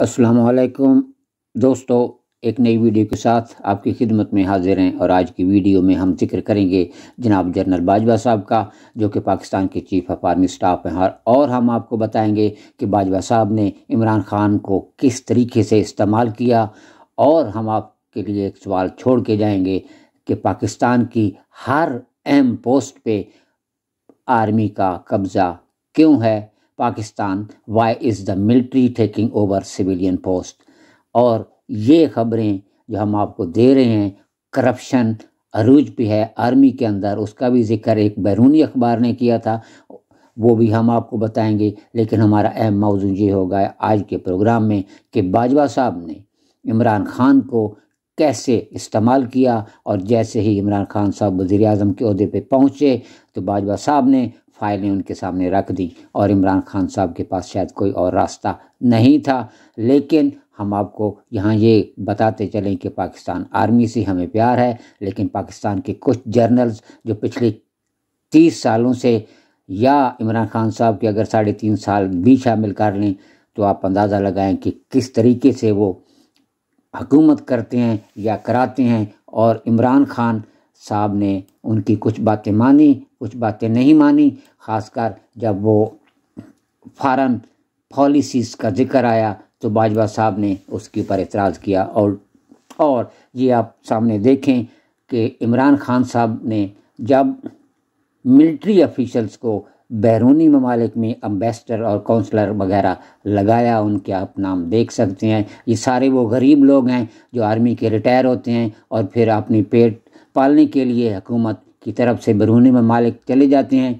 वालेकुम दोस्तों एक नई वीडियो के साथ आपकी खिदमत में हाजिर हैं और आज की वीडियो में हम जिक्र करेंगे जनाब जनरल बाजवा साहब का जो कि पाकिस्तान के चीफ ऑफ आर्मी स्टाफ हैं और हम आपको बताएंगे कि बाजवा साहब ने इमरान खान को किस तरीके से इस्तेमाल किया और हम आपके लिए एक सवाल छोड़ के जाएंगे कि पाकिस्तान की हर अहम पोस्ट पर आर्मी का कब्ज़ा क्यों है Pakistan why is the military taking over civilian post और ये खबरें जो हम आपको दे रहे हैं करप्शन अरूज पे है आर्मी के अंदर उसका भी जिक्र एक बैरूनी अखबार ने किया था वो भी हम आपको बताएंगे लेकिन हमारा अहम मौजू ये होगा आज के प्रोग्राम में कि बाजवा साहब ने इमरान खान को कैसे इस्तेमाल किया और जैसे ही इमरान खान साहब वज़ी अजम के अहदे पर पहुँचे तो बाजवा साहब ने फाइलें उनके सामने रख दी और इमरान खान साहब के पास शायद कोई और रास्ता नहीं था लेकिन हम आपको यहाँ ये बताते चलें कि पाकिस्तान आर्मी से हमें प्यार है लेकिन पाकिस्तान के कुछ जर्नल्स जो पिछले तीस सालों से या इमरान खान साहब के अगर साढ़े तीन साल भी शामिल कर लें तो आप अंदाज़ा लगाएं कि किस तरीके से वो हकूमत करते हैं या कराते हैं और इमरान खान साहब ने उनकी कुछ बातें मानी कुछ बातें नहीं मानी खासकर जब वो फॉरन पॉलिसीज़ का जिक्र आया तो बाजवा साहब ने उसके ऊपर एतराज़ किया और और ये आप सामने देखें कि इमरान खान साहब ने जब मिलिट्री ऑफिशल्स को बैरूनी ममालिक में अम्बेसडर और काउंसलर वगैरह लगाया उनके आप नाम देख सकते हैं ये सारे वो गरीब लोग हैं जो आर्मी के रिटायर होते हैं और फिर अपनी पेट पालने के लिए हुकूमत की तरफ से बरूनी ममालिक चले जाते हैं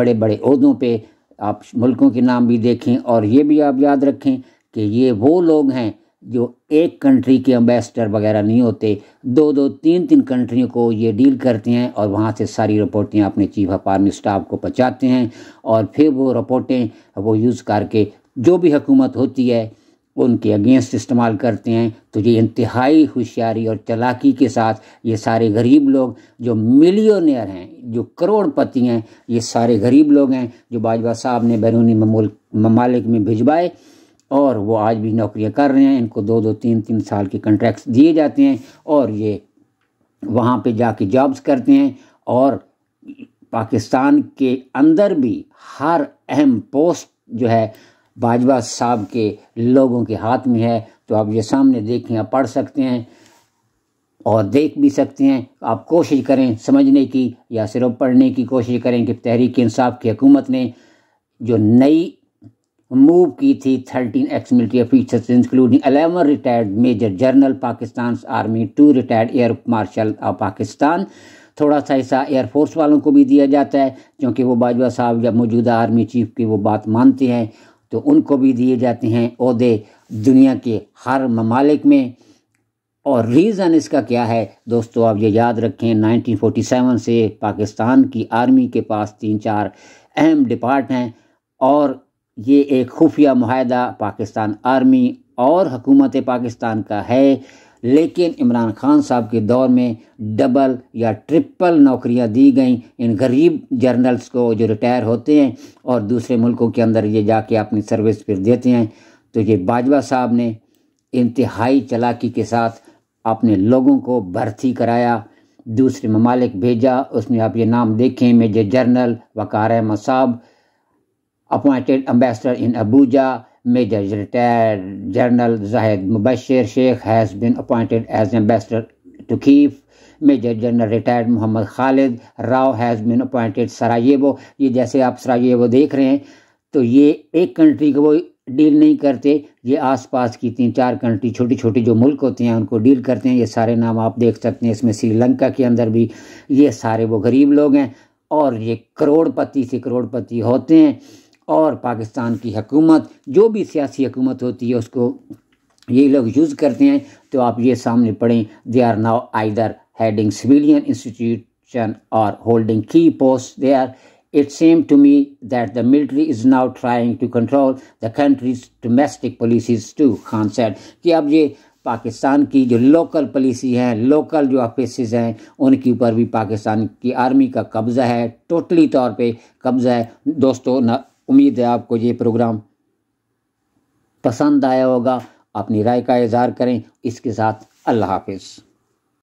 बड़े बड़े अहदों पर आप मुल्कों के नाम भी देखें और ये भी आप याद रखें कि ये वो लोग हैं जो एक कंट्री के अम्बेसडर वगैरह नहीं होते दो दो तीन तीन कंट्रियों को ये डील करते हैं और वहाँ से सारी रिपोर्टें अपने चीफ ऑफ आर्मी स्टाफ को पहुँचाते हैं और फिर वो रिपोर्टें वो यूज़ करके जो भी हुकूमत होती है उनके अगेंस्ट इस्तेमाल करते हैं तो ये इंतहाई होशियारी और चलाकी के साथ ये सारे गरीब लोग जो मिलियोनियर हैं जो करोड़पति हैं ये सारे गरीब लोग हैं जो बाजवा साहब ने बैरूनी ममालिक में भिजवाए और वो आज भी नौकरियां कर रहे हैं इनको दो दो तीन तीन साल के कंट्रैक्ट दिए जाते हैं और ये वहाँ पर जाके जॉब्स करते हैं और पाकिस्तान के अंदर भी हर अहम पोस्ट जो है बाजवा साहब के लोगों के हाथ में है तो आप ये सामने देखें आप पढ़ सकते हैं और देख भी सकते हैं आप कोशिश करें समझने की या सिर्फ पढ़ने की कोशिश करें कि तहरीक इंसाफ की हुकूमत ने जो नई मूव की थी thirteen ex military officers including eleven retired major general Pakistan army two retired air marshal of Pakistan थोड़ा सा हिस्सा एयरफोर्स वालों को भी दिया जाता है क्योंकि वो बाजवा साहब या मौजूदा आर्मी चीफ की वो बात मानते हैं तो उनको भी दिए जाते हैं अहदे दुनिया के हर ममालिक में और रीज़न इसका क्या है दोस्तों आप ये याद रखें 1947 से पाकिस्तान की आर्मी के पास तीन चार अहम डिपार्ट हैं और ये एक खुफिया माहदा पाकिस्तान आर्मी और हकूमत पाकिस्तान का है लेकिन इमरान खान साहब के दौर में डबल या ट्रिपल नौकरियां दी गई इन गरीब जर्नल्स को जो रिटायर होते हैं और दूसरे मुल्कों के अंदर ये जाके अपनी सर्विस फिर देते हैं तो ये बाजवा साहब ने इंतहाई चलाकी के साथ अपने लोगों को भर्ती कराया दूसरे ममालिक भेजा उसमें आप ये नाम देखें मेजर जनरल वकार अहमद साहब appointed ambassador in Abuja Major retired General Zahid Mubashir Sheikh has been appointed as ambassador to Kiev. Major general retired Mohammad Khalid Rao has been appointed Sarajevo ये जैसे आप सराजेबो देख रहे हैं तो ये एक कंट्री को डील नहीं करते ये आसपास की तीन चार कंट्री छोटी छोटी जो मुल्क होते हैं उनको डील करते हैं ये सारे नाम आप देख सकते हैं इसमें श्रीलंका के अंदर भी ये सारे वो गरीब लोग हैं और ये करोड़पति से करोड़पति होते हैं और पाकिस्तान की हकूमत जो भी सियासी हकूमत होती है उसको ये लोग यूज़ करते हैं तो आप ये सामने पढ़ें they are now either heading civilian institution और होल्डिंग की post they are it seem to me that the military is now trying to control the country's domestic policies to खान सेट कि अब ये पाकिस्तान की जो लोकल पॉलिसी हैं लोकल जो ऑफिस हैं उनके ऊपर भी पाकिस्तान की आर्मी का कब्ज़ा है टोटली तौर पे कब्ज़ा है दोस्तों न उम्मीद है आपको ये प्रोग्राम पसंद आया होगा अपनी राय का इजहार करें इसके साथ अल्लाह हाफिज़